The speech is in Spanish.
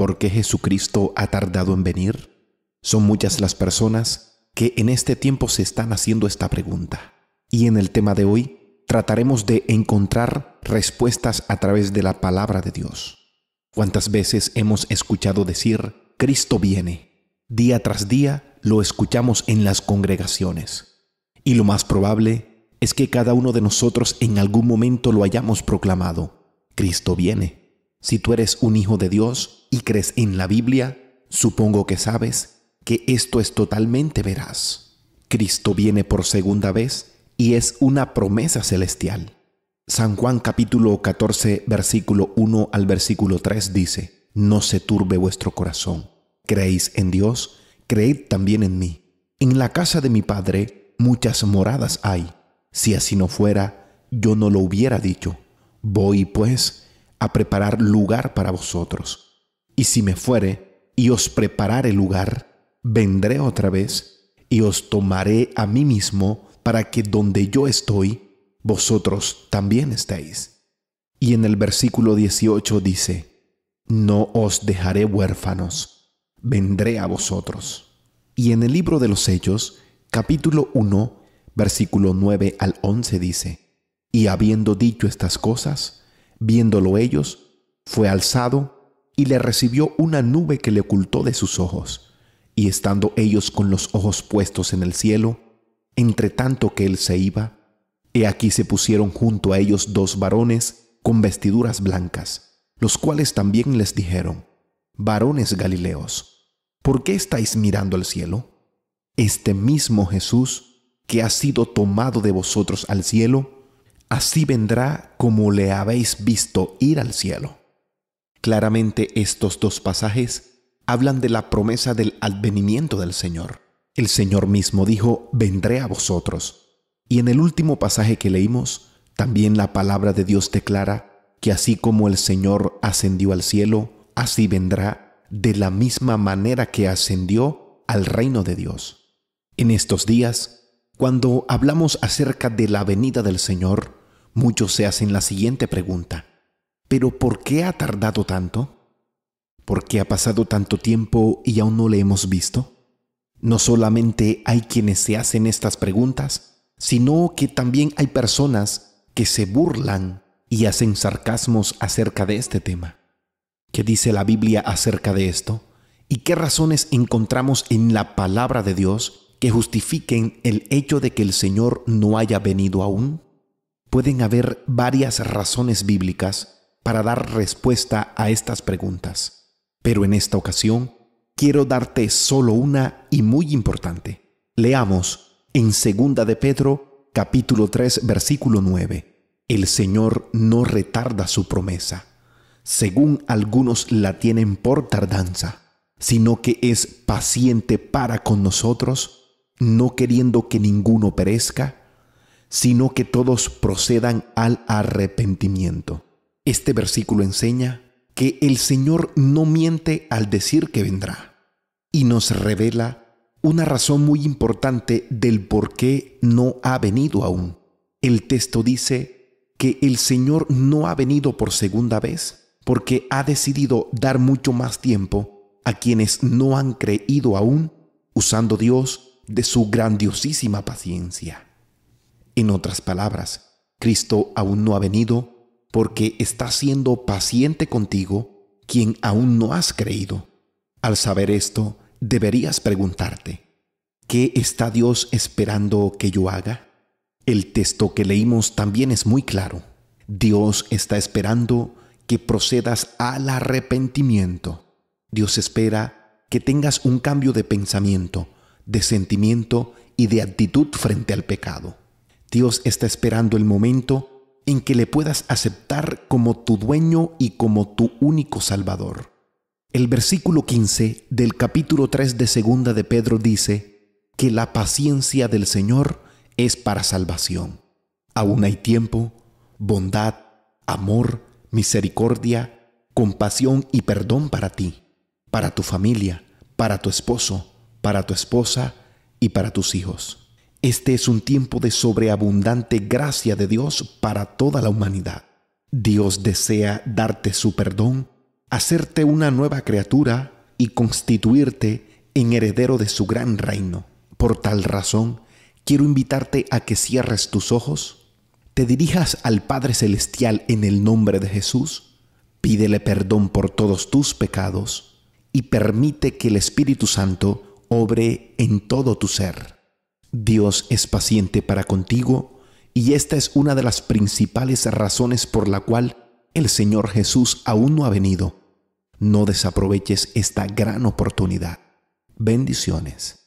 ¿Por qué Jesucristo ha tardado en venir? Son muchas las personas que en este tiempo se están haciendo esta pregunta. Y en el tema de hoy trataremos de encontrar respuestas a través de la palabra de Dios. ¿Cuántas veces hemos escuchado decir, Cristo viene? Día tras día lo escuchamos en las congregaciones. Y lo más probable es que cada uno de nosotros en algún momento lo hayamos proclamado. Cristo viene. Si tú eres un hijo de Dios, y crees en la Biblia, supongo que sabes que esto es totalmente veraz. Cristo viene por segunda vez y es una promesa celestial. San Juan capítulo 14 versículo 1 al versículo 3 dice, No se turbe vuestro corazón. Creéis en Dios, creed también en mí. En la casa de mi Padre muchas moradas hay. Si así no fuera, yo no lo hubiera dicho. Voy pues a preparar lugar para vosotros. Y si me fuere y os preparare lugar, vendré otra vez y os tomaré a mí mismo para que donde yo estoy, vosotros también estéis. Y en el versículo 18 dice, No os dejaré huérfanos, vendré a vosotros. Y en el libro de los Hechos, capítulo 1, versículo 9 al 11 dice, Y habiendo dicho estas cosas, viéndolo ellos, fue alzado y le recibió una nube que le ocultó de sus ojos. Y estando ellos con los ojos puestos en el cielo, entre tanto que él se iba, he aquí se pusieron junto a ellos dos varones con vestiduras blancas, los cuales también les dijeron, varones Galileos, ¿por qué estáis mirando al cielo? Este mismo Jesús, que ha sido tomado de vosotros al cielo, así vendrá como le habéis visto ir al cielo. Claramente estos dos pasajes hablan de la promesa del advenimiento del Señor. El Señor mismo dijo, vendré a vosotros. Y en el último pasaje que leímos, también la palabra de Dios declara que así como el Señor ascendió al cielo, así vendrá de la misma manera que ascendió al reino de Dios. En estos días, cuando hablamos acerca de la venida del Señor, muchos se hacen la siguiente pregunta. Pero ¿por qué ha tardado tanto? ¿Por qué ha pasado tanto tiempo y aún no le hemos visto? No solamente hay quienes se hacen estas preguntas, sino que también hay personas que se burlan y hacen sarcasmos acerca de este tema. ¿Qué dice la Biblia acerca de esto? ¿Y qué razones encontramos en la palabra de Dios que justifiquen el hecho de que el Señor no haya venido aún? Pueden haber varias razones bíblicas para dar respuesta a estas preguntas, pero en esta ocasión quiero darte solo una y muy importante. Leamos en 2 de Pedro capítulo 3 versículo 9. El Señor no retarda su promesa, según algunos la tienen por tardanza, sino que es paciente para con nosotros, no queriendo que ninguno perezca, sino que todos procedan al arrepentimiento. Este versículo enseña que el Señor no miente al decir que vendrá y nos revela una razón muy importante del por qué no ha venido aún. El texto dice que el Señor no ha venido por segunda vez porque ha decidido dar mucho más tiempo a quienes no han creído aún, usando Dios de su grandiosísima paciencia. En otras palabras, Cristo aún no ha venido porque está siendo paciente contigo quien aún no has creído. Al saber esto, deberías preguntarte, ¿qué está Dios esperando que yo haga? El texto que leímos también es muy claro. Dios está esperando que procedas al arrepentimiento. Dios espera que tengas un cambio de pensamiento, de sentimiento y de actitud frente al pecado. Dios está esperando el momento en que le puedas aceptar como tu dueño y como tu único salvador. El versículo 15 del capítulo 3 de Segunda de Pedro dice que la paciencia del Señor es para salvación. Aún hay tiempo, bondad, amor, misericordia, compasión y perdón para ti, para tu familia, para tu esposo, para tu esposa y para tus hijos. Este es un tiempo de sobreabundante gracia de Dios para toda la humanidad. Dios desea darte su perdón, hacerte una nueva criatura y constituirte en heredero de su gran reino. Por tal razón, quiero invitarte a que cierres tus ojos, te dirijas al Padre Celestial en el nombre de Jesús, pídele perdón por todos tus pecados y permite que el Espíritu Santo obre en todo tu ser. Dios es paciente para contigo y esta es una de las principales razones por la cual el Señor Jesús aún no ha venido. No desaproveches esta gran oportunidad. Bendiciones.